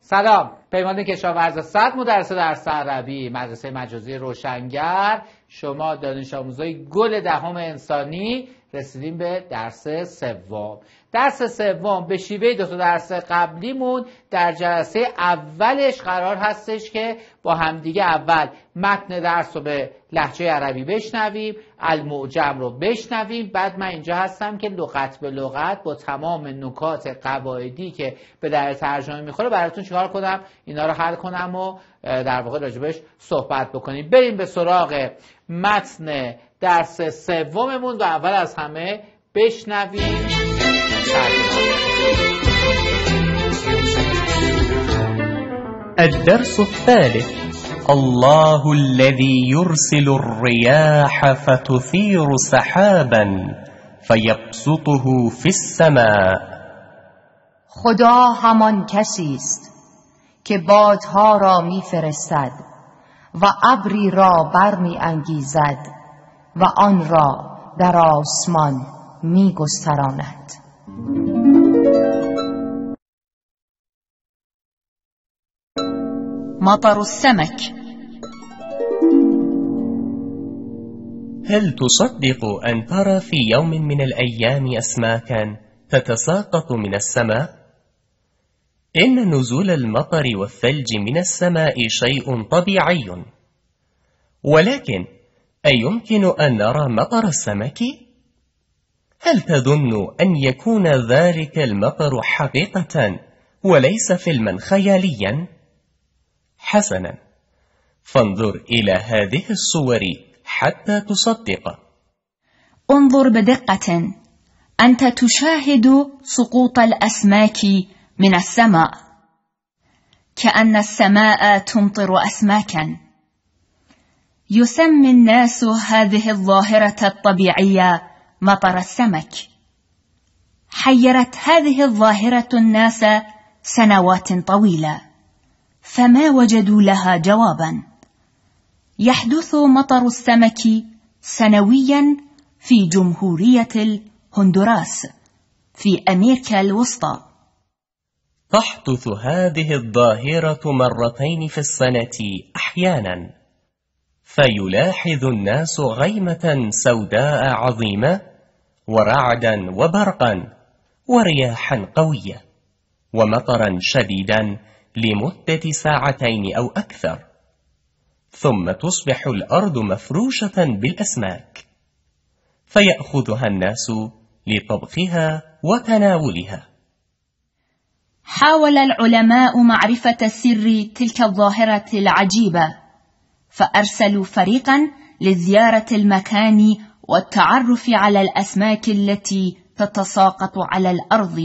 سلام پیمان کشاورز صد مدرسه در عربی مدرسه مجازی روشنگر شما دانش آموزای گل دهم انسانی رسیدیم به درس سوم درس سوم به شیوه دو تا درس قبلیمون در جلسه اولش قرار هستش که با همدیگه اول متن درس رو به لحجه عربی بشنویم المعجم رو بشنویم بعد من اینجا هستم که لغت به لغت با تمام نکات قواعدی که به در ترجمه میخوره براتون چیکار کنم اینا رو حل کنم و در واقع راجبش صحبت بکنیم بریم به سراغ متن درس سوممون و اول از همه بشنویم الدرس الثالث الله الذي يرسل الرياح فتثير سحابا فيبسطه في السماء خدا همان کسی است که بادها را میفرستد و ابری را برمیانگیزد و آن را در آسمان میگستراند مطر السمك هل تصدق أن ترى في يوم من الأيام أسماكا تتساقط من السماء؟ إن نزول المطر والثلج من السماء شيء طبيعي ولكن أيمكن أن نرى مطر السمك؟ هل تظن أن يكون ذلك المطر حقيقة وليس فيلما خياليا؟ حسنا فانظر إلى هذه الصور حتى تصدق انظر بدقة أنت تشاهد سقوط الأسماك من السماء كأن السماء تمطر أسماكا يسمي الناس هذه الظاهرة الطبيعية مطر السمك حيرت هذه الظاهرة الناس سنوات طويله فما وجدوا لها جوابا يحدث مطر السمك سنويا في جمهوريه الهندوراس في امريكا الوسطى تحدث هذه الظاهره مرتين في السنه احيانا فيلاحظ الناس غيمه سوداء عظيمه ورعدا وبرقا ورياحا قويه ومطرا شديدا لمدة ساعتين أو أكثر ثم تصبح الأرض مفروشة بالأسماك فيأخذها الناس لطبخها وتناولها حاول العلماء معرفة سر تلك الظاهرة العجيبة فأرسلوا فريقا لزيارة المكان والتعرف على الأسماك التي تتساقط على الأرض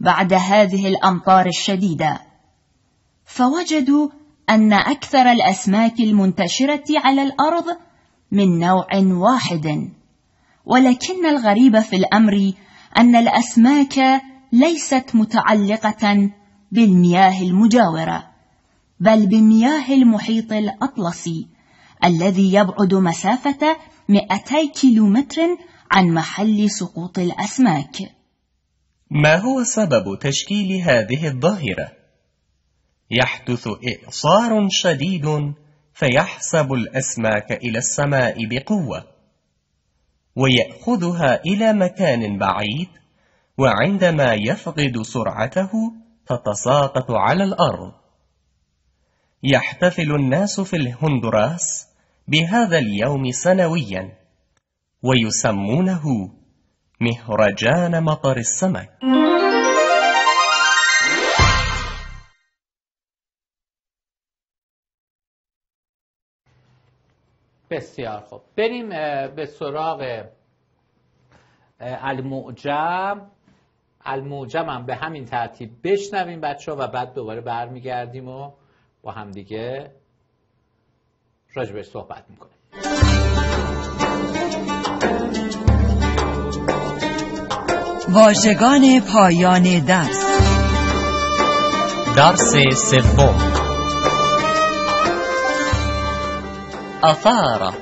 بعد هذه الأمطار الشديدة فوجدوا أن أكثر الأسماك المنتشرة على الأرض من نوع واحد، ولكن الغريب في الأمر أن الأسماك ليست متعلقة بالمياه المجاورة، بل بمياه المحيط الأطلسي الذي يبعد مسافة 200 كيلومتر عن محل سقوط الأسماك. ما هو سبب تشكيل هذه الظاهرة؟ يحدث إعصار شديد فيحسب الأسماك إلى السماء بقوة ويأخذها إلى مكان بعيد وعندما يفقد سرعته تتساقط على الأرض يحتفل الناس في الهندوراس بهذا اليوم سنويا ويسمونه مهرجان مطر السمك بسیار خوب بریم به سراغ المعجم المعجم هم به همین ترتیب بشنویم بچه ها و بعد دوباره برمیگردیم و با همدیگه به صحبت میکنیم واژگان پایان درس درس سوم أثار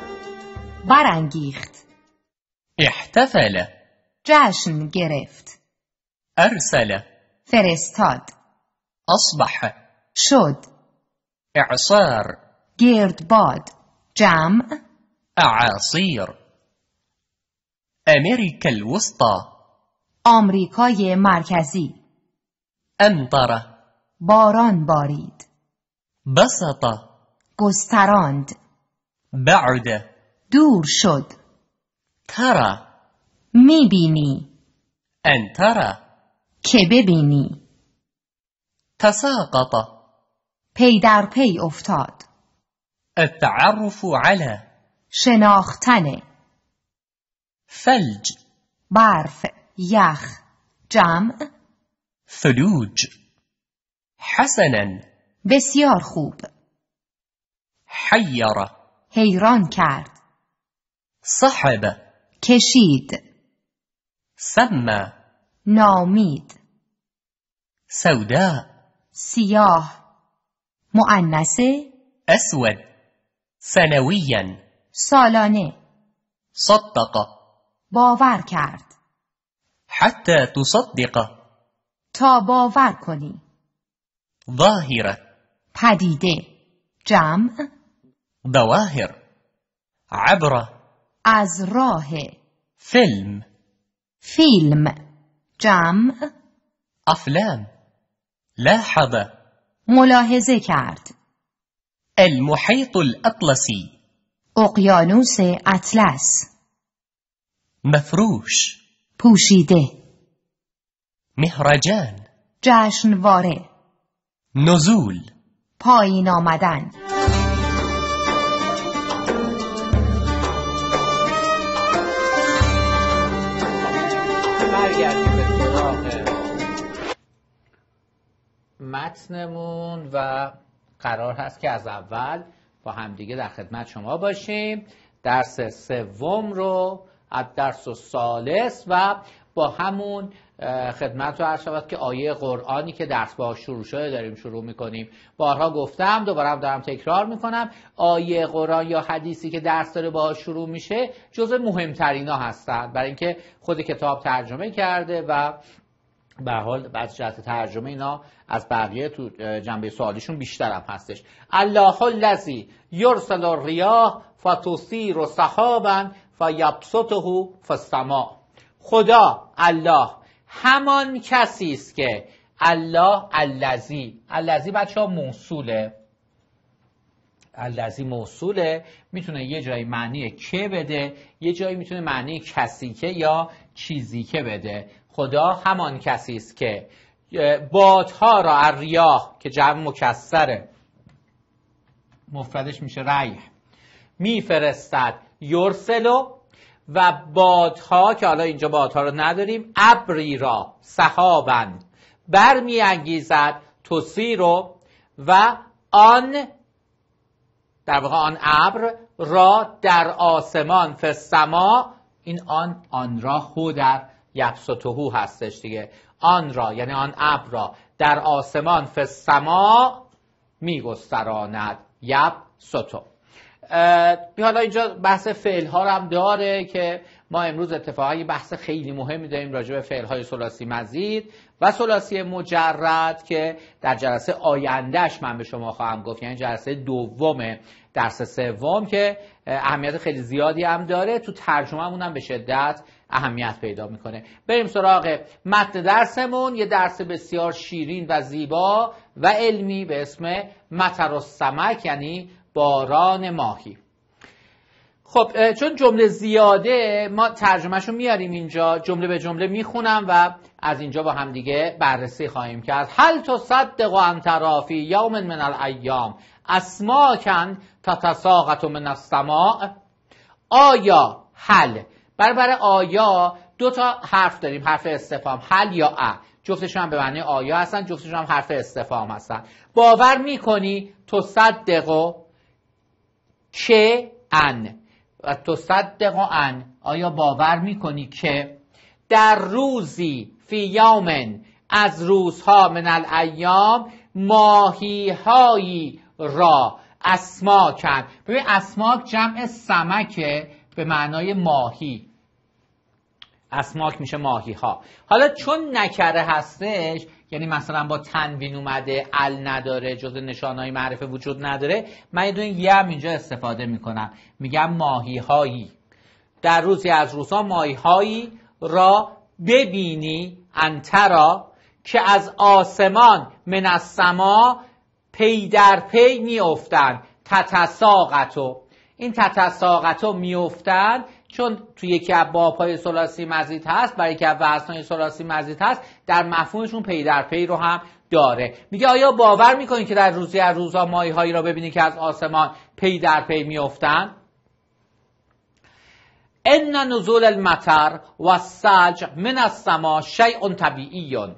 برانگیخت احتفل جشن گرفت ارسل فرستاد اصبح شد اعصار گردباد جمع اعاصیر امریکا الوسطی آمریکای مرکزی امطر باران بارید بسط گستراند بعد دور شد ترا میبینی ان تری که ببینی تساقط پی در پی افتاد التعرف علی شناختن فلج برف یخ جمع فلوج حسنا بسیار خوب حیره حیران کرد صحب کشید سما. نامید سودا سیاه مؤنسه اسود سنویا سالانه صدق باور کرد حتی تصدق تا باور کنی ظاهره پدیده جمع ظواهر عبر از راه فيلم فيلم جمع أفلام لاحظ ملاحظه کرد المحيط الأطلسي اقیانوس اطلس مفروش پوشیده مهرجان جشنواره نزول پایین آمدن متنمون و قرار هست که از اول با همدیگه در خدمت شما باشیم درس سوم رو از درس و سالس و با همون خدمت رو هر شود که آیه قرآنی که درس با شروع شده داریم شروع میکنیم بارها گفتم دوباره هم دارم تکرار میکنم آیه قرآن یا حدیثی که درس داره با شروع میشه مهمترین ها هستند برای اینکه خود کتاب ترجمه کرده و به حال از جهت ترجمه اینا از بقیه تو جنبه سوالیشون بیشتر هم هستش الله الذی یرسل الریاح فتصیر سحابا فیبسطه فی السماء خدا الله همان کسی است که الله الذی الذی بچه ها موصوله الذی موصوله میتونه یه جایی معنی که بده یه جایی میتونه معنی کسی که یا چیزی که بده خدا همان کسی است که بادها را از که جمع مکسره مفردش میشه ریح میفرستد یورسلو و بادها که حالا اینجا بادها رو نداریم ابری را سحابن برمی انگیزد توسی رو و آن در واقع آن ابر را در آسمان فسما این آن آن را خود در یبسطهو هستش دیگه آن را یعنی آن ابر را در آسمان فسما میگستراند یب بی حالا اینجا بحث فعل ها هم داره که ما امروز اتفاقا یه بحث خیلی مهمی داریم راجع به فعل های سلاسی مزید و سلاسی مجرد که در جلسه آیندهش من به شما خواهم گفت یعنی جلسه دوم درس سوم که اهمیت خیلی زیادی هم داره تو ترجمه هم به شدت اهمیت پیدا میکنه بریم سراغ متن درسمون یه درس بسیار شیرین و زیبا و علمی به اسم متر و سمک یعنی باران ماهی خب چون جمله زیاده ما ترجمهشو میاریم اینجا جمله به جمله میخونم و از اینجا با هم دیگه بررسی خواهیم کرد هل صدق و ترافی یوم من الایام اسماکن تتساقط من السماء آیا هل بربر آیا دو تا حرف داریم حرف استفهام حل یا ا جفتشون هم به معنی آیا هستن جفتشون هم حرف استفام هستن باور میکنی و چه ان و تصدق ان آیا باور میکنی که در روزی فی یومن از روزها من الایام ماهی هایی را اسماکن ببین اسماک جمع سمکه به معنای ماهی اسماک میشه ماهی ها حالا چون نکره هستش یعنی مثلا با تنوین اومده ال نداره جز نشانهای معرفه وجود نداره من یه دونه یه هم اینجا استفاده میکنم میگم ماهی هایی در روزی از روزها ماهی هایی را ببینی انترا که از آسمان من از سما پی در پی میافتند تتساقتو این تتساقتو میافتند چون توی یکی از بابهای سلاسی مزید هست برای یکی از های سلاسی مزید هست در مفهومشون پی در پی رو هم داره میگه آیا باور میکنید که در روزی از روزها ماهی هایی را ببینید که از آسمان پی در پی میفتن ان نزول المطر و سج من السما شیع طبیعیون.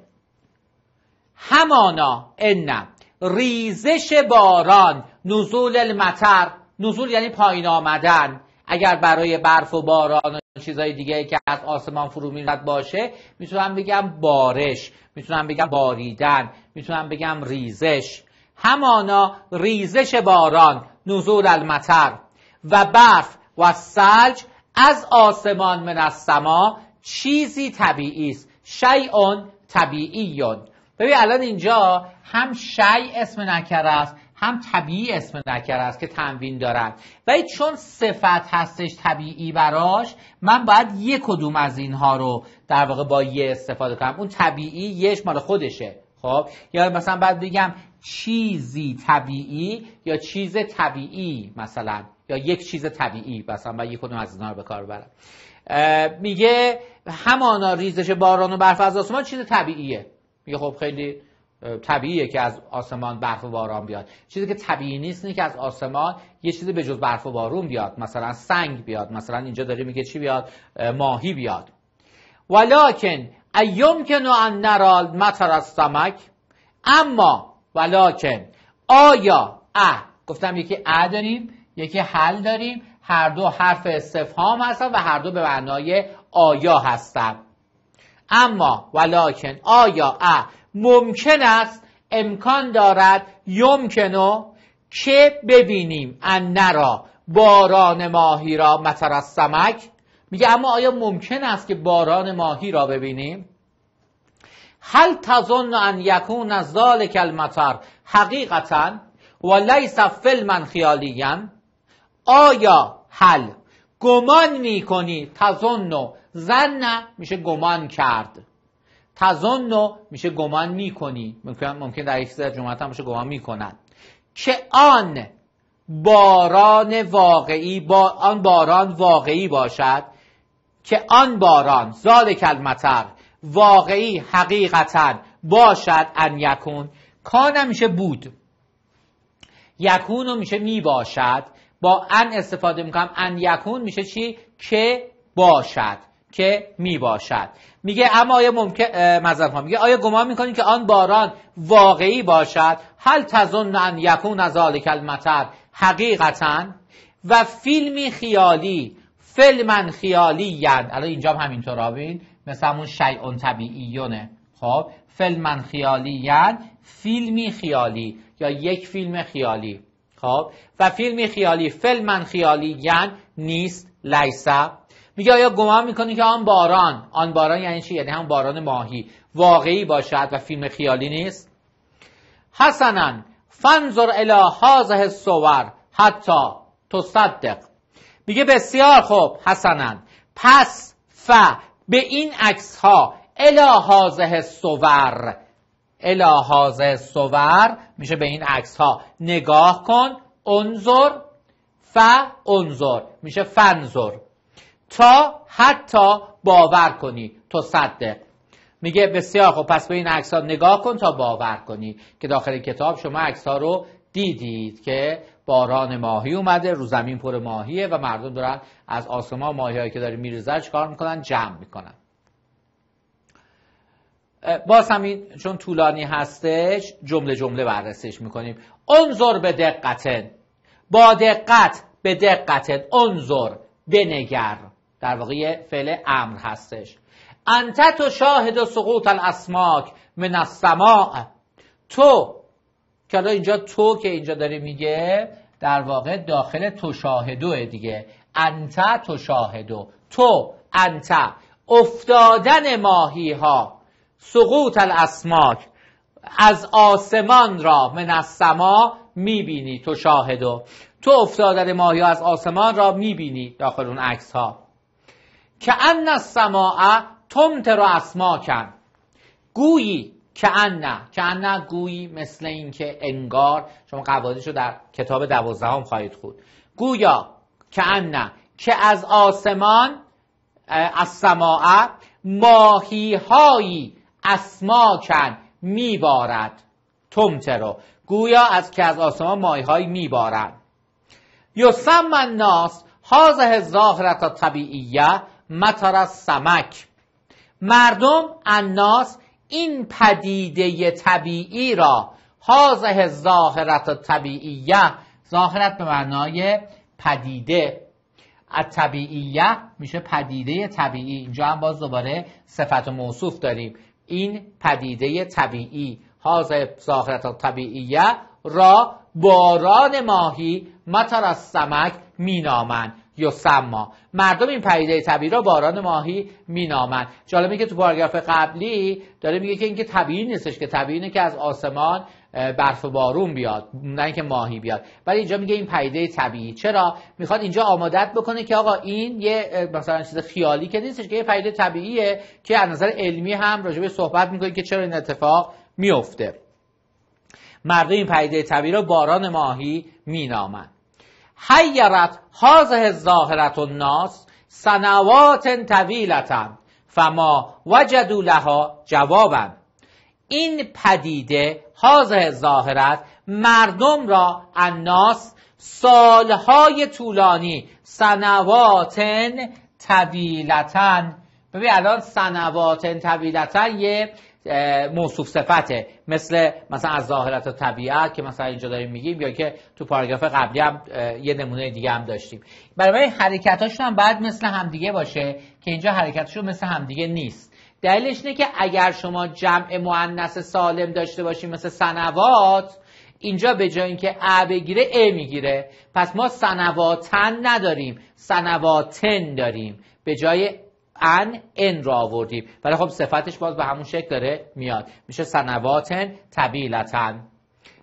همانا ان ریزش باران نزول المطر نزول یعنی پایین آمدن اگر برای برف و باران و چیزهای دیگه که از آسمان فرو میرد باشه میتونم بگم بارش میتونم بگم باریدن میتونم بگم ریزش همانا ریزش باران نزول المطر و برف و سلج از آسمان من از سما چیزی طبیعی است شیء طبیعی ببین الان اینجا هم شیء اسم نکره است هم طبیعی اسم نکر است که تنوین دارد ولی چون صفت هستش طبیعی براش من باید یک کدوم از اینها رو در واقع با یه استفاده کنم اون طبیعی یش مال خودشه خب یا مثلا بعد بگم چیزی طبیعی یا چیز طبیعی مثلا یا یک چیز طبیعی مثلا باید یک کدوم از اینها رو به کار برم میگه همانا ریزش باران و برف از آسمان چیز طبیعیه میگه خب خیلی طبیعیه که از آسمان برف و باران بیاد چیزی که طبیعی نیست اینه که از آسمان یه چیزی به جز برف و بارون بیاد مثلا سنگ بیاد مثلا اینجا داریم میگه چی بیاد ماهی بیاد ولیکن ایوم که ان نرال مطر از سمک اما ولیکن آیا ا گفتم یکی ا داریم یکی حل داریم هر دو حرف استفهام هستن و هر دو به معنای آیا هستن اما ولیکن آیا ا ممکن است امکان دارد یمکنو که ببینیم ان نرا باران ماهی را مثل از سمک میگه اما آیا ممکن است که باران ماهی را ببینیم هل تظن ان یکون از ذالک المطر حقیقتا و لیس من خیالیم آیا هل گمان میکنی تظن زن میشه گمان کرد تظن میشه گمان میکنی ممکن ممکن در یک چیز هم باشه گمان میکنن که آن باران واقعی با آن باران واقعی باشد که آن باران زاد کلمتر واقعی حقیقتا باشد ان یکون کان میشه بود یکون میشه می باشد با ان استفاده میکنم ان یکون میشه چی که باشد که می باشد میگه اما آیا ممکن ها میگه آیا گمان میکنید که آن باران واقعی باشد هل تظن ان یکون از ذالک المطر حقیقتا و فیلمی خیالی فلمن خیالی یند الان اینجا هم همینطور ببین مثل همون شیعون طبیعیونه خب فلمن خیالی یند فیلمی خیالی یا یک فیلم خیالی خب و فیلمی خیالی فلمن خیالی ین نیست لیسه میگه آیا گمان میکنی که آن باران آن باران یعنی چی یعنی هم باران ماهی واقعی باشد و فیلم خیالی نیست حسنا فنظر الی هازه الصور حتی تصدق میگه بسیار خوب حسنا پس ف به این عکس ها الی هازه سوور میشه به این عکس ها نگاه کن انظر ف انظر میشه فنظر تا حتی باور کنی تصدق میگه بسیار خب پس به این عکس ها نگاه کن تا باور کنی که داخل کتاب شما عکس ها رو دیدید که باران ماهی اومده رو زمین پر ماهیه و مردم دارن از آسمان ماهی هایی که داره میرزه کار میکنن جمع میکنن باز همین چون طولانی هستش جمله جمله بررسیش میکنیم انظر به دقتن با دقت به دقتن انظر بنگر در واقع فعل امر هستش انت تو شاهد و سقوط الاسماک من السماع تو که حالا اینجا تو که اینجا داره میگه در واقع داخل تو شاهدوه دیگه انت تو شاهدو تو انت افتادن ماهی ها سقوط الاسماک از آسمان را من از میبینی تو شاهدو تو افتادن ماهی از آسمان را میبینی داخل اون عکس ها که ان السماع تمطر کن گویی که ان که ان گویی مثل اینکه انگار شما قواعدش رو در کتاب دوازدهم خواهید خود گویا که ان که از آسمان از سماع ماهی هایی اسماکن میبارد تمترو گویا از که از آسمان ماهی هایی میبارد سمن الناس هازه ظاهرت طبیعیه مطر سمک مردم الناس این پدیده طبیعی را حاضه ظاهرت طبیعیه ظاهرت به معنای پدیده از طبیعیه میشه پدیده طبیعی اینجا هم باز دوباره صفت و موصوف داریم این پدیده طبیعی حاضر ظاهرت طبیعیه را باران ماهی مطر از سمک مینامند سما مردم این پدیده طبیعی را باران ماهی مینامند جالبه که تو پاراگراف قبلی داره میگه که اینکه طبیعی نیستش که طبیعی نه که از آسمان برف و بارون بیاد نه اینکه ماهی بیاد ولی اینجا میگه این پدیده طبیعی چرا میخواد اینجا آمادت بکنه که آقا این یه مثلا چیز خیالی که نیستش که یه پدیده طبیعیه که از نظر علمی هم راجبه صحبت میکنه که چرا این اتفاق میفته مردم این پدیده طبیعی را باران ماهی مینامند حیرت حاضه و الناس سنوات طویلتن فما وجدوا لها جوابن این پدیده حاضه ظاهرت مردم را الناس سالهای طولانی سنوات طویلتن ببین الان سنوات طویلتن یه موصوف صفته مثل مثلا از ظاهرت و طبیعت که مثلا اینجا داریم میگیم یا که تو پاراگراف قبلی هم یه نمونه دیگه هم داشتیم برای حرکتاشون هم باید مثل همدیگه باشه که اینجا حرکتشون مثل همدیگه نیست دلیلش اینه که اگر شما جمع مؤنث سالم داشته باشیم مثل سنوات اینجا به جای اینکه ا بگیره ا میگیره پس ما سنواتن نداریم سنواتن داریم به جای ان ان را آوردیم ولی خب صفتش باز به همون شکل داره میاد میشه سنواتن طبیلتن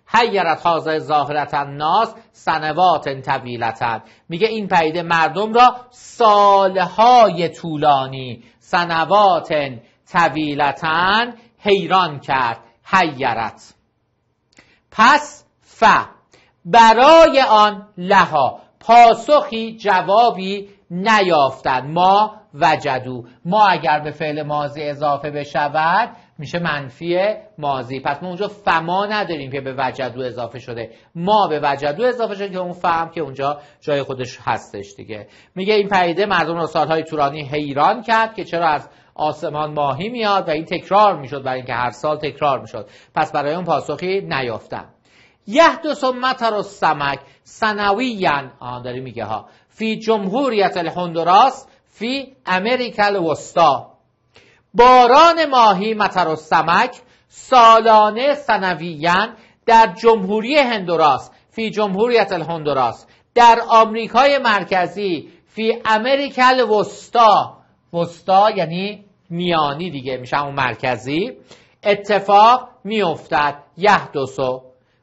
حیرت حاضر ظاهرتن ناس سنواتن طبیلتن میگه این پیده مردم را سالهای طولانی سنواتن طبیلتن حیران کرد حیرت پس ف برای آن لها پاسخی جوابی نیافتند ما وجدو ما اگر به فعل ماضی اضافه بشود میشه منفی ماضی پس ما اونجا فما نداریم که به وجدو اضافه شده ما به وجدو اضافه شده که اون فهم که اونجا جای خودش هستش دیگه میگه این پدیده مردم رو سالهای تورانی حیران کرد که چرا از آسمان ماهی میاد و این تکرار میشد برای اینکه هر سال تکرار میشد پس برای اون پاسخی نیافتم سمت مطر سمک سنویین آن داری میگه ها فی جمهوریت الهندوراس فی امریکا الوستا باران ماهی متر و سمک سالانه سنویین در جمهوری هندوراس فی جمهوریت الهندوراس در آمریکای مرکزی فی امریکا الوستا وستا یعنی میانی دیگه میشه اون مرکزی اتفاق میافتد یه دو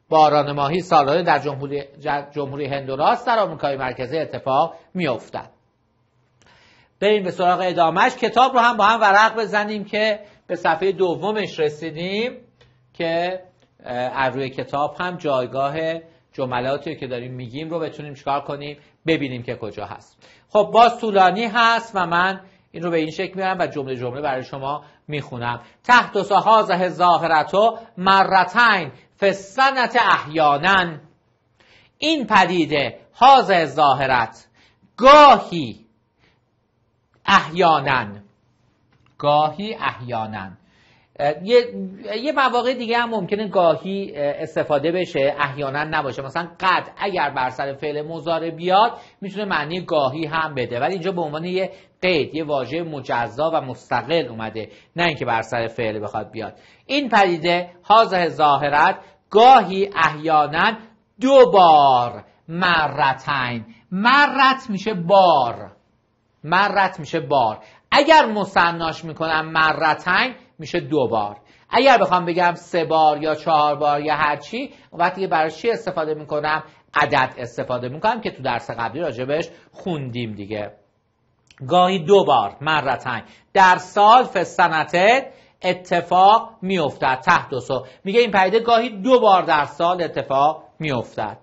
باران ماهی سالانه در جمهوری, جمهوری هندوراس در آمریکای مرکزی اتفاق میافتد بریم به سراغ ادامهش کتاب رو هم با هم ورق بزنیم که به صفحه دومش رسیدیم که از روی کتاب هم جایگاه جملاتی که داریم میگیم رو بتونیم چکار کنیم ببینیم که کجا هست خب باز طولانی هست و من این رو به این شکل میارم و جمله جمله برای شما میخونم تحت و سهازه ظاهرت و مرتین فسنت احیانا این پدیده حاضر ظاهرت گاهی احیانا گاهی احیانا یه یه مواقع دیگه هم ممکنه گاهی استفاده بشه احیانا نباشه مثلا قد اگر بر سر فعل مضارع بیاد میتونه معنی گاهی هم بده ولی اینجا به عنوان یه قید یه واژه مجزا و مستقل اومده نه اینکه بر سر فعل بخواد بیاد این پدیده حاضر ظاهرت گاهی احیانا دو بار مرتین مرت میشه بار مرت میشه بار اگر مصناش میکنم مرتنگ میشه دو بار اگر بخوام بگم سه بار یا چهار بار یا هر چی وقتی برای چی استفاده میکنم عدد استفاده میکنم که تو درس قبلی راجبش خوندیم دیگه گاهی دو بار مرتنگ در سال فسنته اتفاق میافتد تحت و سو میگه این پدیده گاهی دو بار در سال اتفاق میافتد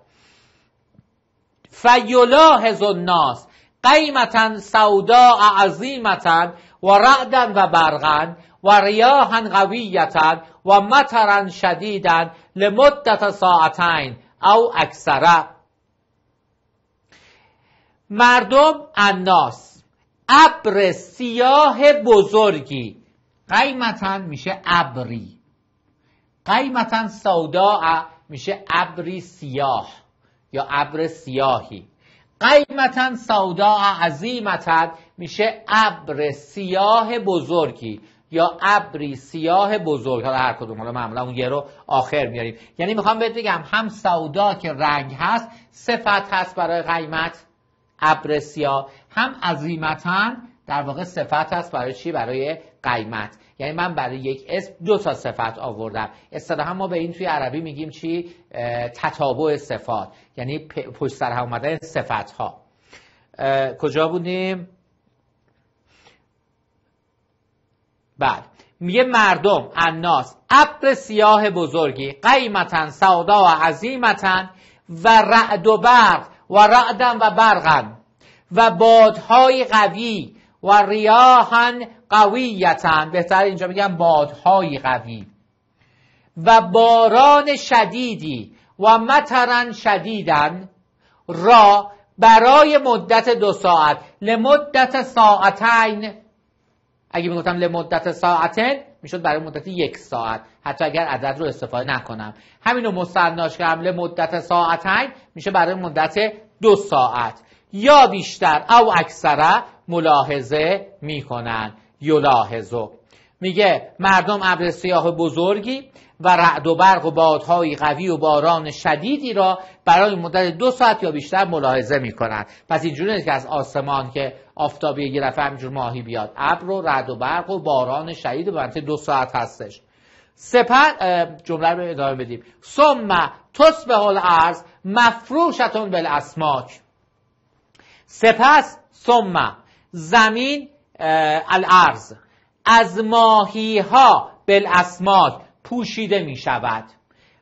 فیلاحظ الناس قیمتا سودا عظیمتا و رعدا و برغن و ریاحا قویتا و مطرا شدیدا لمدت ساعتین او اکثر مردم الناس ابر سیاه بزرگی قیمتا میشه ابری قیمتا سودا میشه ابری سیاه یا ابر سیاهی قیمتا سودا عظیمتا میشه ابر سیاه بزرگی یا ابری سیاه بزرگ حالا هر کدوم حالا معمولا اون یه رو آخر میاریم یعنی میخوام بهت بگم هم سودا که رنگ هست صفت هست برای قیمت ابر سیاه هم عظیمتا در واقع صفت هست برای چی برای قیمت یعنی من برای یک اسم دو تا صفت آوردم اصطلاحا ما به این توی عربی میگیم چی تتابع صفات یعنی پشت سر هم اومدن صفت ها کجا بودیم بعد میگه مردم الناس ابر سیاه بزرگی قیمتا سودا و عظیمتا و رعد و برق و رعدن و برقن و بادهای قوی و ریاهن قویتن بهتر اینجا میگن بادهای قوی و باران شدیدی و مترن شدیدن را برای مدت دو ساعت لمدت ساعتین اگه میگفتم لمدت ساعتین میشد برای مدت یک ساعت حتی اگر عدد رو استفاده نکنم همینو مصناش کردم لمدت ساعتین میشه برای مدت دو ساعت یا بیشتر او اکثره ملاحظه میکنند یلاحظو میگه مردم ابر سیاه بزرگی و رعد و برق و بادهای قوی و باران شدیدی را برای مدت دو ساعت یا بیشتر ملاحظه میکنند پس اینجوری نیست که از آسمان که آفتابی یه دفعه همینجور ماهی بیاد ابر و رعد و برق و باران شدید و دو ساعت هستش سپس جمله رو ادامه بدیم ثم حال عرض مفروشتون بالاسماک سپس ثم زمین الارض از ماهی ها بالاسماک پوشیده می شود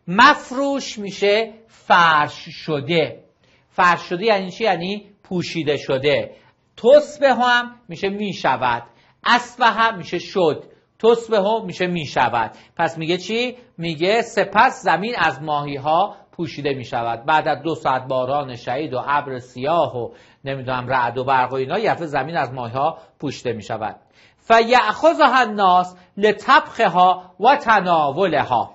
مفروش میشه فرش شده فرش شده یعنی چی؟ یعنی پوشیده شده تصبه هم میشه شود، اسبه هم میشه شد تصبه هم میشه شود، پس میگه چی؟ میگه سپس زمین از ماهی ها پوشیده می شود بعد از دو ساعت باران شهید و ابر سیاه و نمیدونم رعد و برق و اینا یف زمین از ماه ها پوشته می شود فیعخذها الناس لطبخها و تناولها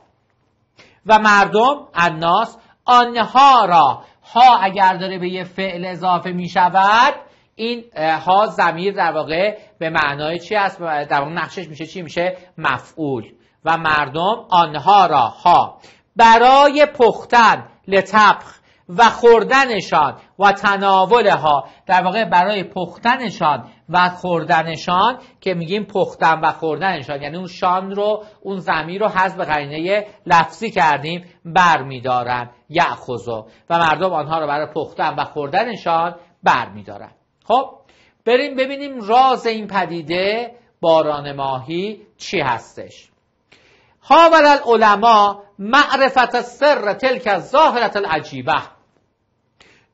و مردم الناس آنها را ها اگر داره به یه فعل اضافه می شود این ها زمیر در واقع به معنای چی است در واقع نقشش میشه چی میشه مفعول و مردم آنها را ها برای پختن لطبخ و خوردنشان و تناولها در واقع برای پختنشان و خوردنشان که میگیم پختن و خوردنشان یعنی اون شان رو اون زمین رو به قرینه لفظی کردیم برمیدارند یعخوزو و مردم آنها رو برای پختن و خوردنشان برمیدارند خب بریم ببینیم راز این پدیده باران ماهی چی هستش حاول العلماء معرفت سر تلک ظاهرت العجیبه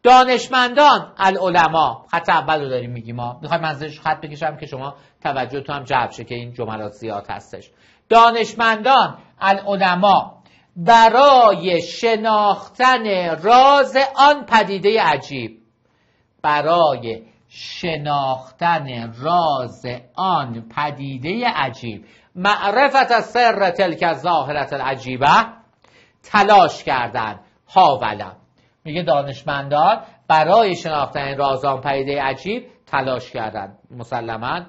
دانشمندان العلماء خط اول رو داریم میگیم ما میخوای منزلش خط بکشم که شما توجه تو هم جلب شه که این جملات زیاد هستش دانشمندان العلماء برای شناختن راز آن پدیده عجیب برای شناختن راز آن پدیده عجیب معرفت سر تلک ظاهرت العجیبه تلاش کردن هاولم میگه دانشمندان برای شناختن رازان پدیده عجیب تلاش کردن مسلما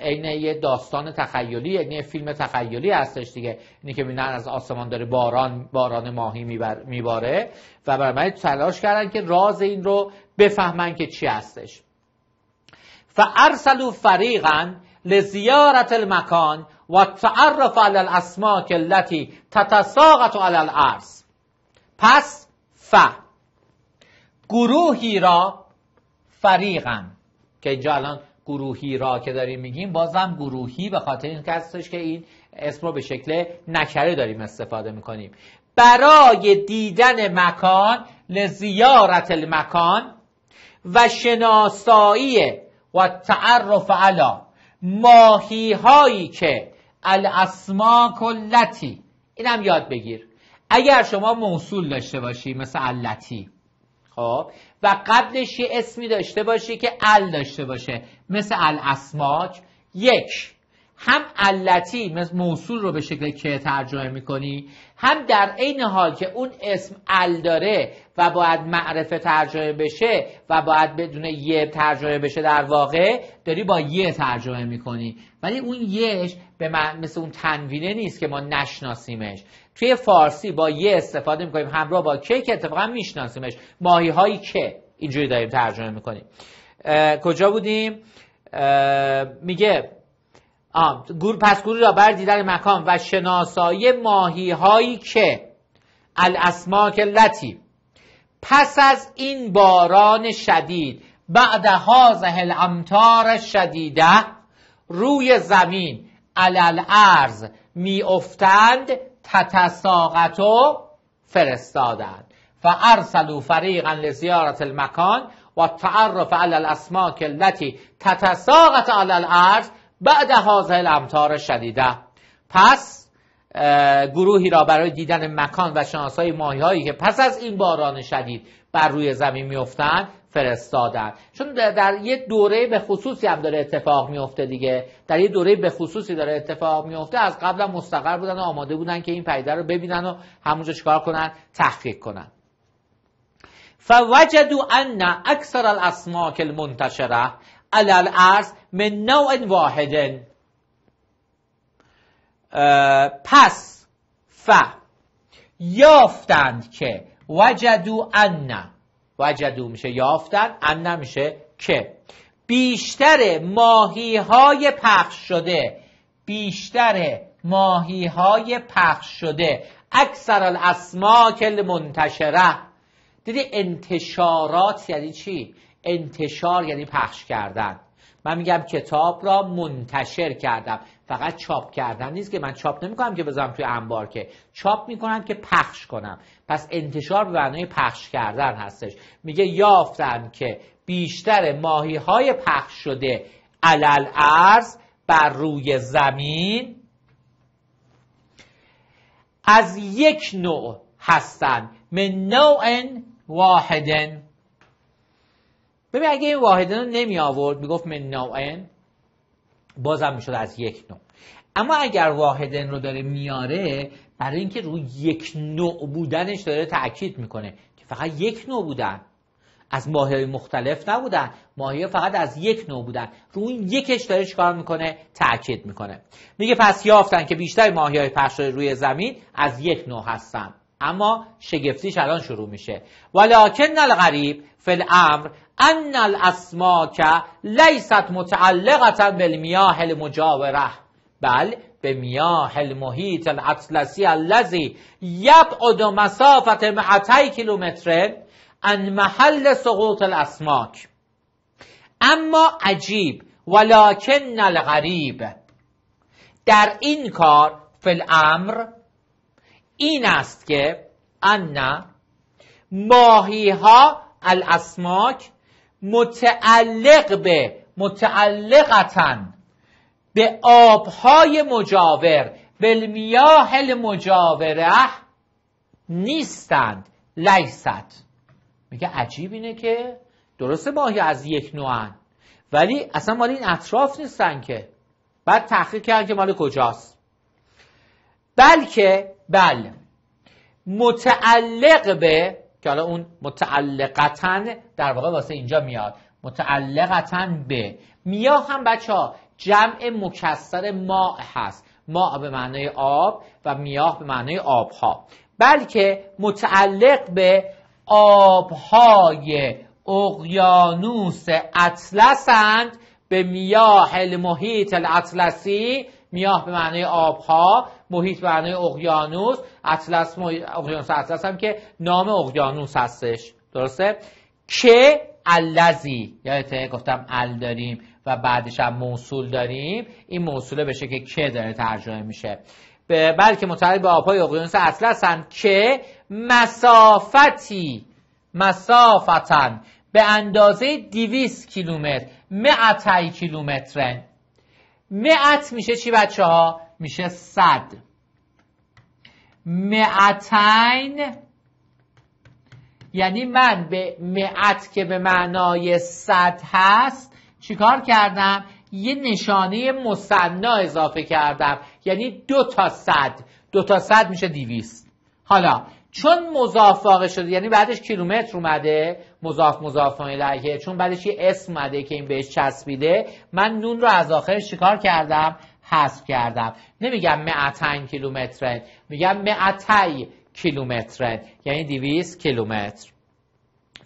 عین یه داستان تخیلی یعنی یه فیلم تخیلی هستش دیگه اینی که میبینن از آسمان داره باران باران ماهی میباره و برای تلاش کردن که راز این رو بفهمن که چی هستش فارسلوا فریقا لزیارت المکان و تعرف علی الاسماک التی تتساقط علی الارض پس ف گروهی را فریقم که اینجا الان گروهی را که داریم میگیم بازم گروهی به خاطر این هستش که این اسم رو به شکل نکره داریم استفاده میکنیم برای دیدن مکان لزیارت المکان و شناسایی و تعرف علا ماهی هایی که الاسما کلتی این هم یاد بگیر اگر شما موصول داشته باشی مثل علتی خب و قبلش یه اسمی داشته باشه که ال داشته باشه مثل الاسماک یک هم علتی مثل موصول رو به شکل که ترجمه میکنی هم در عین حال که اون اسم ال داره و باید معرفه ترجمه بشه و باید بدون یه ترجمه بشه در واقع داری با یه ترجمه میکنی ولی اون یهش به مثل اون تنوینه نیست که ما نشناسیمش توی فارسی با یه استفاده میکنیم همراه با که که اتفاقا میشناسیمش ماهی هایی که اینجوری داریم ترجمه میکنیم کجا بودیم میگه گور پس گروه را بر دیدن مکان و شناسایی ماهی هایی که الاسماک لطی پس از این باران شدید بعد هازه الامتار شدیده روی زمین علال ارز می و فرستادند و ارسلو فریقا لزیارت المکان و تعرف علی اسما کلتی تتساقط علی الارض بعد هذه الامتار شدیده پس گروهی را برای دیدن مکان و شناسای ماهی هایی که پس از این باران شدید بر روی زمین میافتند فرستادن چون در یه دوره به خصوصی هم داره اتفاق میفته دیگه در یه دوره به خصوصی داره اتفاق میفته از قبل مستقر بودن و آماده بودن که این پدیده رو ببینن و همونجا چیکار کنن تحقیق کنن فوجدوا ان اکثر الاسماک المنتشره علی الارض من نوع واحد پس ف یافتند که وجدو ان وجدو میشه یافتن ان میشه که بیشتر ماهی های پخش شده بیشتر ماهی های پخش شده اکثر کل منتشره دیدی انتشارات یعنی چی انتشار یعنی پخش کردن من میگم کتاب را منتشر کردم فقط چاپ کردن نیست که من چاپ نمیکنم که بذارم توی انبار که چاپ میکنم که پخش کنم پس انتشار به معنای پخش کردن هستش میگه یافتن که بیشتر ماهی های پخش شده علل ارز بر روی زمین از یک نوع هستن من نوع واحدن ببین اگه این واحدن رو نمی آورد میگفت من نوع بازم میشد از یک نوع اما اگر واحدن رو داره میاره برای اینکه روی یک نوع بودنش داره تاکید میکنه که فقط یک نوع بودن از ماهی های مختلف نبودن ماهی فقط از یک نوع بودن روی این یکش داره چیکار میکنه تاکید میکنه میگه پس یافتن که بیشتر ماهی های پخش روی زمین از یک نوع هستن اما شگفتیش الان شروع میشه ولکن الغریب فی الامر ان الاسماک لیست متعلقه بالمیاه المجاوره بل به میاه المحیط الاطلسی الذی یبعد مسافت معتی کیلومتر ان محل سقوط الاسماک اما عجیب ولکن الغریب در این کار فل امر این است که ان ماهی ها الاسماک متعلق به متعلقتن به آبهای مجاور بالمیاه مجاوره نیستند لیست میگه عجیب اینه که درسته ماهی از یک نوع، ولی اصلا مال این اطراف نیستن که بعد تحقیق کرد که مال کجاست بلکه بل متعلق به که حالا اون متعلقتن در واقع واسه اینجا میاد متعلقتن به میاه هم بچه ها جمع مکسر ماء هست ما به معنای آب و میاه به معنای آبها بلکه متعلق به آبهای اقیانوس اطلسند به میاه المحیط الاطلسی میاه به معنی آبها محیط به معنی اقیانوس اطلس اقیانوس اطلس هم که نام اقیانوس هستش درسته که الذی یادت گفتم ال داریم و بعدش هم موصول داریم این موصوله به شکل که داره ترجمه میشه بلکه متعلق به آبهای اقیانوس اصل هستند که مسافتی مسافتن به اندازه 200 کیلومتر معتی کیلومتر معت میشه چی بچه ها؟ میشه صد معتین یعنی من به معت که به معنای صد هست چیکار کردم یه نشانه مصنا اضافه کردم یعنی دو تا صد دو تا صد میشه دیویست حالا چون مضاف واقع شده یعنی بعدش کیلومتر اومده مضاف مضاف الیه چون بعدش یه اسم اومده که این بهش چسبیده من نون رو از آخرش چیکار کردم حذف کردم نمیگم معتن یعنی کیلومتر میگم معتی کیلومتر یعنی 200 کیلومتر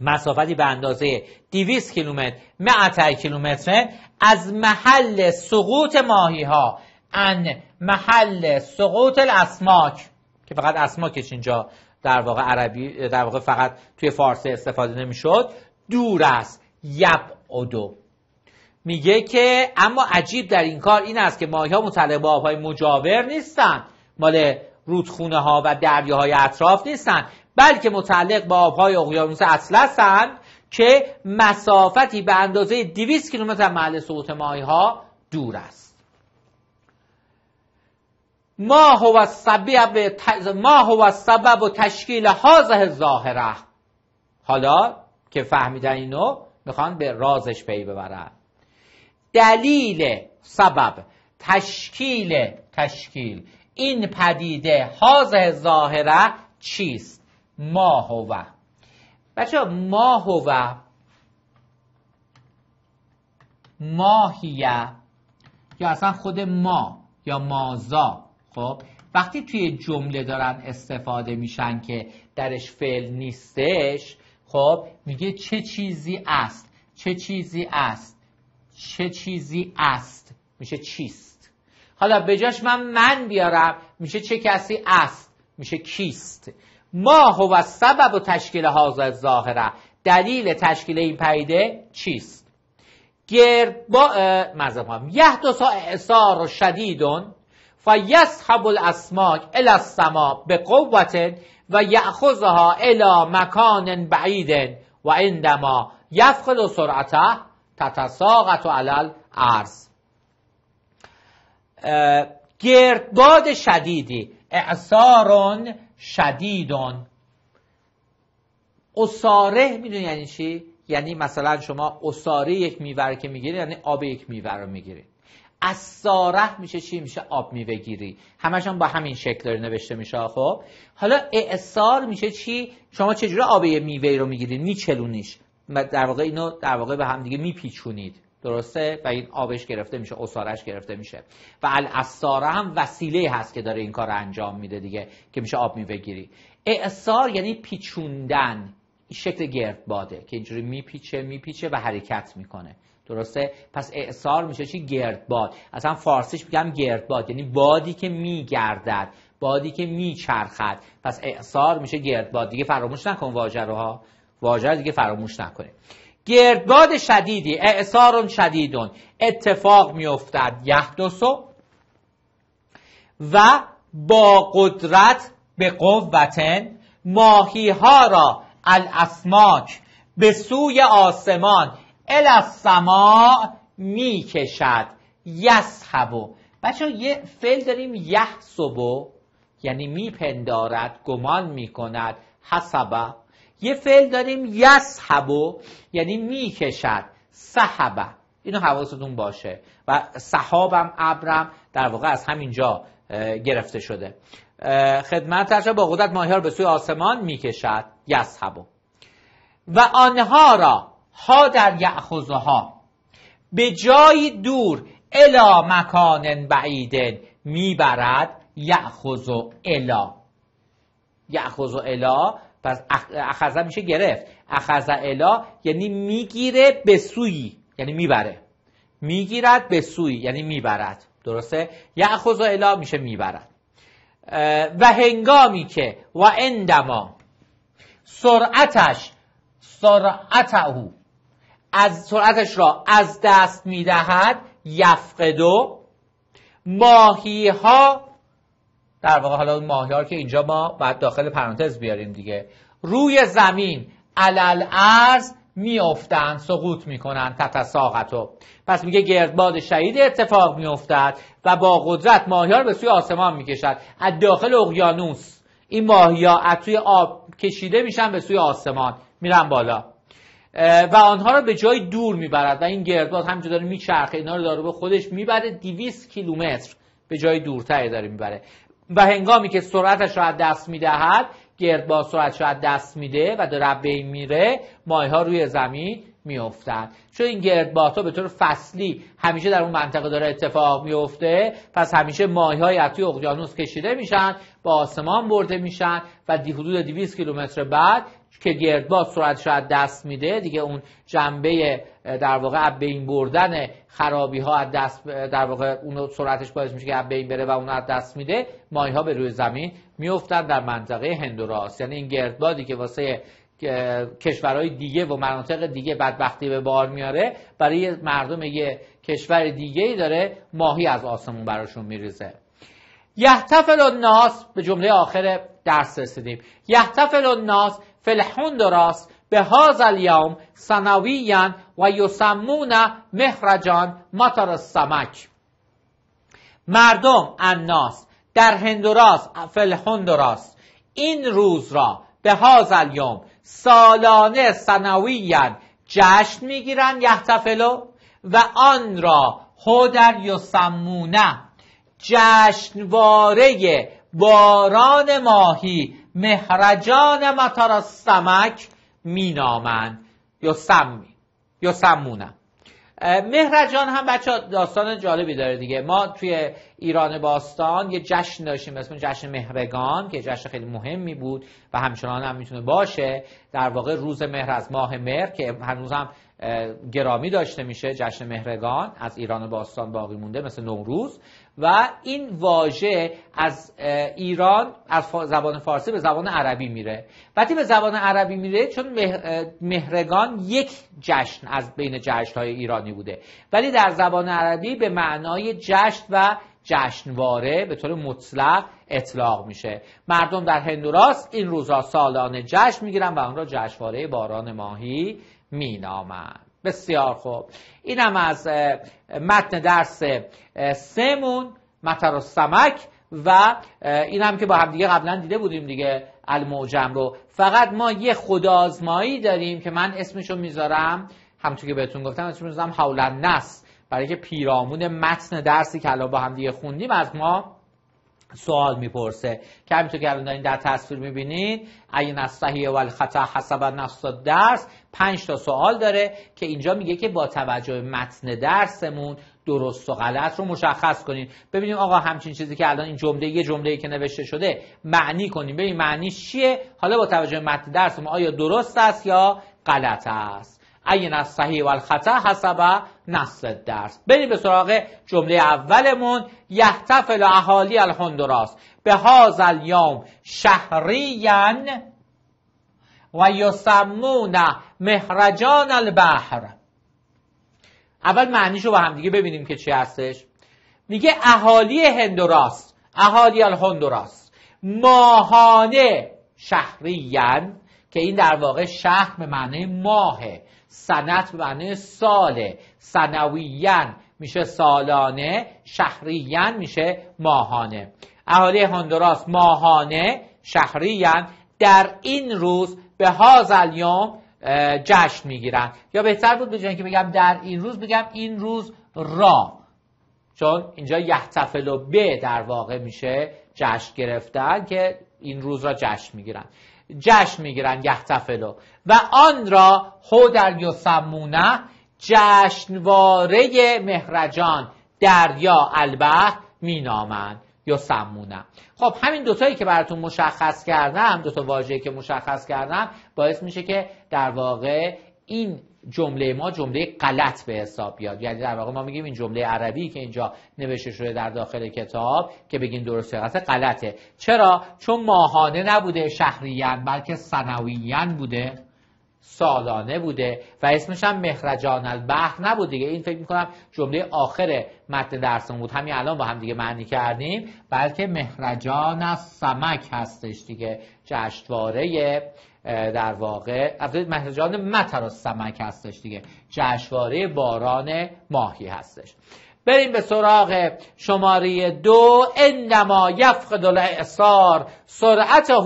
مسافتی به اندازه 200 کیلومتر معت کیلومتر از محل سقوط ماهی ها ان محل سقوط الاسماک که فقط اسماکش اینجا در واقع عربی در واقع فقط توی فارسی استفاده نمیشد دور است دو میگه که اما عجیب در این کار این است که ماهی ها مطلع به آبهای مجاور نیستن مال رودخونه ها و دریاهای اطراف نیستن بلکه متعلق به آبهای اقیانوس اطلس هستند که مسافتی به اندازه 200 کیلومتر محل سقوط ها دور است ما هو سبب ما هو سبب و تشکیل هازه ظاهره حالا که فهمیدن اینو میخوان به رازش پی ببرن دلیل سبب تشکیل تشکیل این پدیده هازه ظاهره چیست ما هو بچه ما هو ماهیه یا اصلا خود ما یا مازا خب وقتی توی جمله دارن استفاده میشن که درش فعل نیستش خب میگه چه چیزی است چه چیزی است چه چیزی است میشه چیست حالا بجاش من من بیارم میشه چه کسی است میشه کیست ما هو سبب و تشکیل حاضر ظاهره دلیل تشکیل این پیده چیست گرد با مذهب یهدس و شدیدون فیسحب الاسماک الی السما به قوت و یأخذها الى مکان بعید و عندما و سرعته تتساقط علی گرد گردباد شدیدی اعصارون شدیدان اصاره میدونی یعنی چی؟ یعنی مثلا شما اصاره یک میوه که میگیری یعنی آب یک میوه رو میگیری از ساره میشه چی میشه آب میوه گیری با همین شکل داره نوشته میشه خب حالا اعصار میشه چی شما چجوری آب میوه رو میگیرید میچلونیش در واقع اینو در واقع به هم دیگه میپیچونید درسته و این آبش گرفته میشه اسارش گرفته میشه و الاساره هم وسیله هست که داره این کار انجام میده دیگه که میشه آب میوه گیری اعصار یعنی پیچوندن شکل گردباده که اینجوری میپیچه میپیچه و حرکت میکنه درسته پس اعصار میشه چی گردباد اصلا فارسیش میگم گردباد یعنی بادی که میگردد بادی که میچرخد پس اعصار میشه گردباد دیگه فراموش نکن واژه رو ها واژه دیگه فراموش نکنه گردباد شدیدی اعصار شدیدون اتفاق میافتد یحدثو و با قدرت به قوتن ماهی ها را الاسماک به سوی آسمان الاسما می کشد یسحبو بچه یه فعل داریم یحسبو یعنی میپندارد گمان میکند حسبه یه فعل داریم یسحبو یعنی میکشد صحبه اینو حواستون باشه و صحابم ابرم در واقع از همینجا گرفته شده خدمتش با قدرت ماهیار به سوی آسمان میکشد یسحبو و آنها را ها در ها به جای دور الا مکان بعیدن میبرد یعخوز الا یعخوز الا پس اخذه میشه گرفت اخذه الا یعنی میگیره به سوی یعنی میبره میگیرد به سوی یعنی میبرد درسته یعخذ الا میشه میبرد و هنگامی که و اندما سرعتش سرعت او از سرعتش را از دست میدهد یفقدو ماهی ها در واقع حالا ماهیار که اینجا ما بعد داخل پرانتز بیاریم دیگه روی زمین علل ارز میافتن سقوط میکنن تتساقطو پس میگه گردباد شهید اتفاق میافتد و با قدرت ماهیار به سوی آسمان میکشد از داخل اقیانوس این ماهیا از توی آب کشیده میشن به سوی آسمان میرن بالا و آنها رو به جای دور میبرد و این گردباد هم داره میچرخه اینا رو داره به خودش میبره 200 کیلومتر به جای دورتری داره میبره و هنگامی که سرعتش را از دست میدهد گرد با سرعت را دست میده و در بین میره مایه ها روی زمین میافتند چون این گردبادها ها به طور فصلی همیشه در اون منطقه داره اتفاق میفته پس همیشه مایه های از توی اقیانوس کشیده میشن با آسمان برده میشن و دی حدود 200 کیلومتر بعد که گردباد سرعتش را دست میده دیگه اون جنبه در واقع از بین بردن خرابی ها از دست در واقع اون سرعتش باعث میشه که از بین بره و اون از دست میده ماهی ها به روی زمین میفتن در منطقه هندوراس یعنی این گردبادی که واسه کشورهای دیگه و مناطق دیگه بدبختی به بار میاره برای مردم یه کشور دیگه ای داره ماهی از آسمون براشون میریزه یحتفل الناس به جمله آخر درس رسیدیم یحتفل الناس فلحون درست به هاز الیوم و یسمون مهرجان مطر سمک مردم الناس در هندوراس فل هندوراس این روز را به هاز الیوم سالانه سنویین جشن میگیرند یحتفلو و آن را در یسمونه جشنواره باران ماهی مهرجان مطر سمک مینامند یا سمی یا سمونم مهرجان هم بچه داستان جالبی داره دیگه ما توی ایران باستان یه جشن داشتیم مثل جشن مهرگان که جشن خیلی مهمی بود و همچنان هم میتونه باشه در واقع روز مهر از ماه مهر که هنوز هم گرامی داشته میشه جشن مهرگان از ایران باستان باقی مونده مثل نوروز و این واژه از ایران از زبان فارسی به زبان عربی میره وقتی به زبان عربی میره چون مهرگان یک جشن از بین های ایرانی بوده ولی در زبان عربی به معنای جشن و جشنواره به طور مطلق اطلاق میشه مردم در هندوراس این روزا سالانه جشن میگیرن و آن را جشنواره باران ماهی مینامند بسیار خوب اینم از متن درس سمون متر و سمک و این که با هم دیگه قبلا دیده بودیم دیگه الموجم رو فقط ما یه خدازمایی داریم که من اسمشو میذارم همونطور که بهتون گفتم اسمش میذارم حولن نس برای که پیرامون متن درسی که الان با هم دیگه خوندیم از ما سوال میپرسه که همینطور که الان دارین در تصویر میبینید این از صحیح و الخطا حسب نص درس پنج تا سوال داره که اینجا میگه که با توجه متن درسمون درست و غلط رو مشخص کنیم ببینیم آقا همچین چیزی که الان این جمله یه جمله که نوشته شده معنی کنیم ببین معنیش چیه حالا با توجه به متن درسمون آیا درست است یا غلط است عین از صحیح و الخطا حسب نص درس بریم به سراغ جمله اولمون یحتفل اهالی الهندوراس به هاز الیوم و یسمون مهرجان البحر اول معنیشو با همدیگه ببینیم که چی هستش میگه اهالی هندوراس اهالی الهندوراس ماهانه شهریان که این در واقع شهر به معنی ماهه سنت به معنی ساله سنویان میشه سالانه شهرین میشه ماهانه اهالی هندوراس ماهانه شهرین در این روز به هازل یوم جشن میگیرن یا بهتر بود جای که بگم در این روز بگم این روز را چون اینجا یحتفل و به در واقع میشه جشن گرفتن که این روز را جشن میگیرن جشن میگیرن یحتفلو و آن را هودر سمونه جشنواره مهرجان دریا البه مینامند یا سمونم خب همین دوتایی که براتون مشخص کردم دوتا واژه‌ای که مشخص کردم باعث میشه که در واقع این جمله ما جمله غلط به حساب بیاد یعنی در واقع ما میگیم این جمله عربی که اینجا نوشته شده در داخل کتاب که بگین درست غلط غلطه چرا چون ماهانه نبوده شهریان بلکه سنویان بوده سالانه بوده و اسمش هم مهرجان البحر نبود دیگه این فکر میکنم جمله آخر متن درسمون بود همین الان با هم دیگه معنی کردیم بلکه مهرجان سمک هستش دیگه جشنواره در واقع مهرجان متر سمک هستش دیگه جشنواره باران ماهی هستش بریم به سراغ شماره دو انما یفقد الاعصار سرعته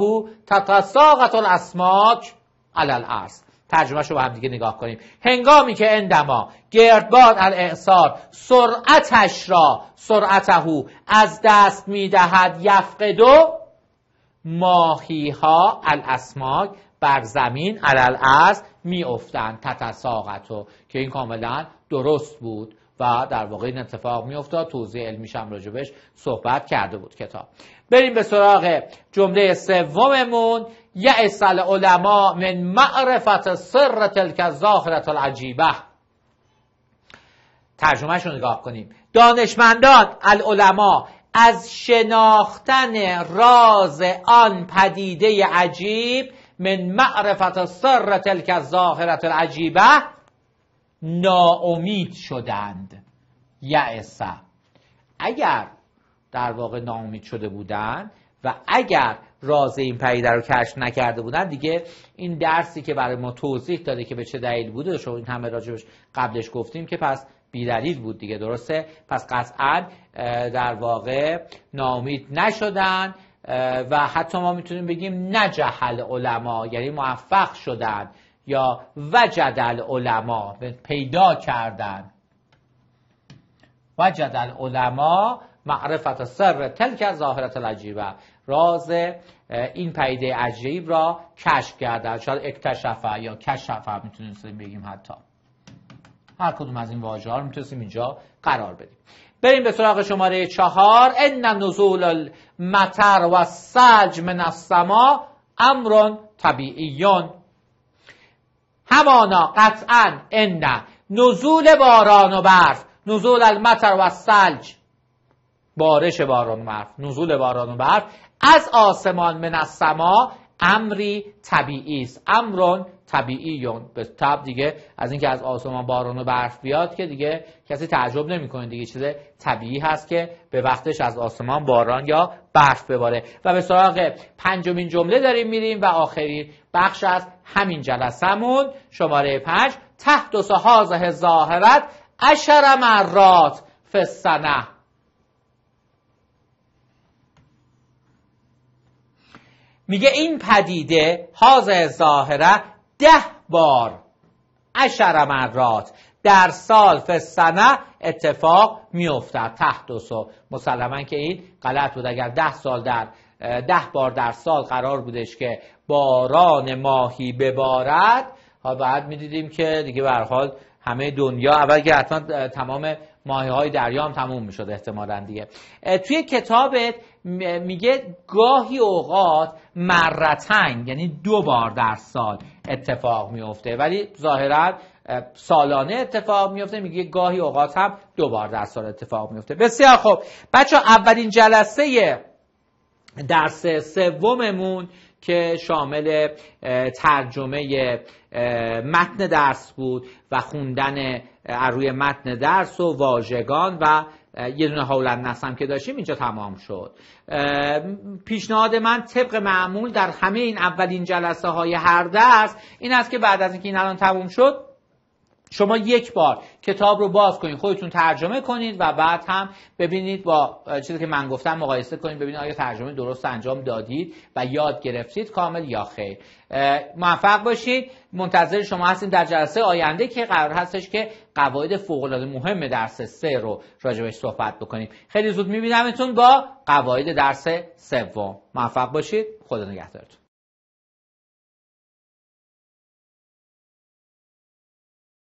تتساقط الاسماک علی الارض ترجمه شو با هم دیگه نگاه کنیم هنگامی که اندما گردباد الاعصار سرعتش را او از دست میدهد یفقدو ماهی ها الاسماک بر زمین علال از میافتند تتساقتو که این کاملا درست بود و در واقع این اتفاق میافتاد توضیح علمیش هم راجبش صحبت کرده بود کتاب بریم به سراغ جمله سوممون یعس علما من معرفت سر تلک ظاهرت العجیبه ترجمهشون رو نگاه کنیم دانشمندان العلماء از شناختن راز آن پدیده عجیب من معرفت سر تلک ظاهرت العجیبه ناامید شدند یعسه اگر در واقع ناامید شده بودند و اگر راز این پدیده رو کشف نکرده بودن دیگه این درسی که برای ما توضیح داده که به چه دلیل بوده شما این همه راجبش قبلش گفتیم که پس بیدلیل بود دیگه درسته پس قطعا در واقع نامید نشدن و حتی ما میتونیم بگیم نجهل علما یعنی موفق شدن یا وجد علما پیدا کردن وجد العلما معرفت سر تلک ظاهرت العجیبه راز این پدیده عجیب را کشف کرده شاید اکتشفه یا کشفه میتونستیم بگیم حتی هر کدوم از این واژه ها رو میتونستیم اینجا قرار بدیم بریم به سراغ شماره چهار ان نزول المطر و سلج من السما امر طبیعیون همانا قطعا ان نزول باران و برف نزول المطر و سلج بارش باران و برف نزول باران و برف از آسمان من از سما امری طبیعی است امرون طبیعیون به تب دیگه از اینکه از آسمان بارون و برف بیاد که دیگه کسی تعجب نمیکنه دیگه چیز طبیعی هست که به وقتش از آسمان باران یا برف بباره و به سراغ پنجمین جمله داریم میریم و آخرین بخش از همین جلسمون شماره پنج تحت و سهازه ظاهرت اشرم مرات فسنه میگه این پدیده حاضر ظاهره ده بار عشر مرات در سال فسنه اتفاق میافتد تحت و مسلما که این غلط بود اگر ده سال در ده بار در سال قرار بودش که باران ماهی ببارد بعد میدیدیم که دیگه به حال همه دنیا اول که حتما تمام ماهی های دریا هم تموم میشد احتمالا دیگه توی کتابت میگه گاهی اوقات مرتنگ یعنی دو بار در سال اتفاق میفته ولی ظاهرا سالانه اتفاق میفته میگه گاهی اوقات هم دو بار در سال اتفاق میفته بسیار خوب بچه اولین جلسه درس سوممون که شامل ترجمه متن درس بود و خوندن روی متن درس و واژگان و یه دونه هاولند نسم که داشتیم اینجا تمام شد پیشنهاد من طبق معمول در همه این اولین جلسه های هر درس این است که بعد از اینکه این الان تموم شد شما یک بار کتاب رو باز کنید خودتون ترجمه کنید و بعد هم ببینید با چیزی که من گفتم مقایسه کنید ببینید آیا ترجمه درست انجام دادید و یاد گرفتید کامل یا خیر موفق باشید منتظر شما هستیم در جلسه آینده که قرار هستش که قواعد فوق العاده مهم درس سه رو راجبش صحبت بکنیم خیلی زود میبینمتون با قواعد درس سوم موفق باشید خدا نگهدارتون